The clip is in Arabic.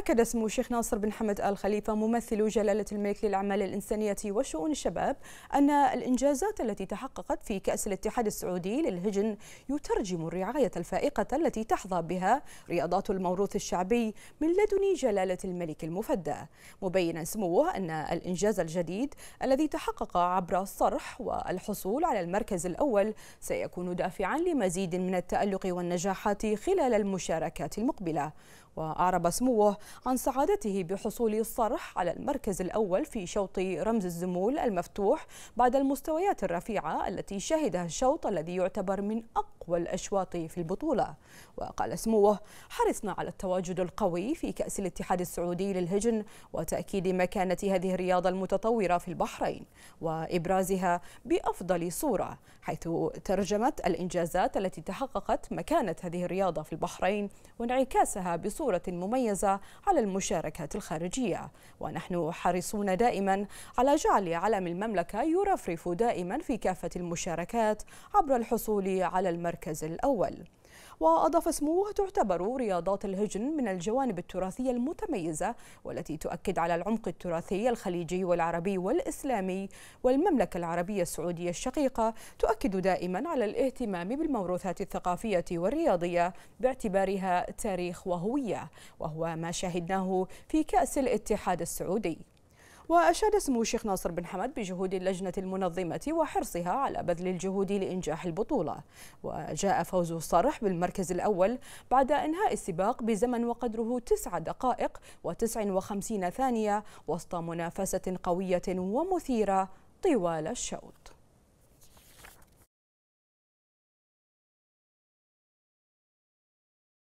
أكد سمو الشيخ ناصر بن حمد آل خليفة ممثل جلالة الملك للأعمال الإنسانية وشؤون الشباب أن الإنجازات التي تحققت في كأس الاتحاد السعودي للهجن يترجم الرعاية الفائقة التي تحظى بها رياضات الموروث الشعبي من لدن جلالة الملك المفدى مبينا سموه أن الإنجاز الجديد الذي تحقق عبر الصرح والحصول على المركز الأول سيكون دافعا لمزيد من التألق والنجاحات خلال المشاركات المقبلة وأعرب سموه عن سعادته بحصول الصرح على المركز الأول في شوط رمز الزمول المفتوح بعد المستويات الرفيعة التي شهدها الشوط الذي يعتبر من أقوى والأشواط في البطولة وقال سموه حرصنا على التواجد القوي في كأس الاتحاد السعودي للهجن وتأكيد مكانة هذه الرياضة المتطورة في البحرين وإبرازها بأفضل صورة حيث ترجمت الإنجازات التي تحققت مكانة هذه الرياضة في البحرين وانعكاسها بصورة مميزة على المشاركات الخارجية ونحن حريصون دائما على جعل علم المملكة يرفرف دائما في كافة المشاركات عبر الحصول على المركز المركز الأول وأضاف سموه تعتبر رياضات الهجن من الجوانب التراثية المتميزة والتي تؤكد على العمق التراثي الخليجي والعربي والإسلامي والمملكة العربية السعودية الشقيقة تؤكد دائما على الاهتمام بالموروثات الثقافية والرياضية باعتبارها تاريخ وهوية وهو ما شاهدناه في كأس الاتحاد السعودي وأشاد سمو الشيخ ناصر بن حمد بجهود اللجنة المنظمة وحرصها على بذل الجهود لإنجاح البطولة وجاء فوز الصرح بالمركز الأول بعد إنهاء السباق بزمن وقدره تسع دقائق و59 ثانية وسط منافسة قوية ومثيرة طوال الشوط